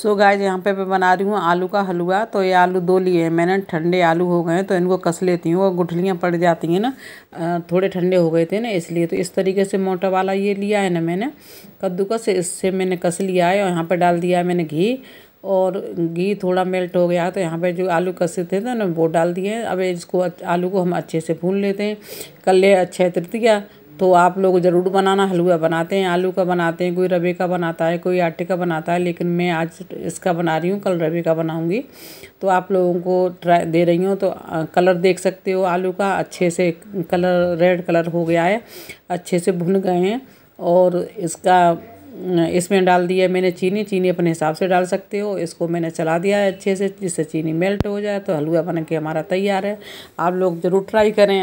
so guys यहाँ पे मैं बना रही हूँ आलू का हलवा तो ये आलू दो लिए हैं मैंने ठंडे आलू हो गए हैं तो इनको कस लेती हूँ और गुठलियाँ पड़ जाती हैं ना थोड़े ठंडे हो गए थे ना इसलिए तो इस तरीके से मोटा वाला ये लिया है ना मैंने कद्दूकस इससे मैंने कस लिया है और यहाँ पर डाल दिया है मैंने घी और घी थोड़ा मेल्ट हो गया तो यहाँ पर जो आलू कसे थे ना वो डाल दिए अब इसको आलू को हम अच्छे से भून लेते हैं कल ले तृतिया तृतीया तो आप लोग ज़रूर बनाना हलवा बनाते हैं आलू का बनाते हैं कोई रवे का बनाता है कोई आटे का बनाता है लेकिन मैं आज इसका बना रही हूँ कल रवे का बनाऊँगी तो आप लोगों को ट्राई दे रही हूँ तो कलर देख सकते हो आलू का अच्छे से कलर रेड कलर हो गया है अच्छे से भुन गए हैं और इसका इसमें डाल दिया मैंने चीनी चीनी अपने हिसाब से डाल सकते हो इसको मैंने चला दिया है अच्छे से जिससे चीनी मेल्ट हो जाए तो हलवा बन के हमारा तैयार है आप लोग ज़रूर ट्राई करें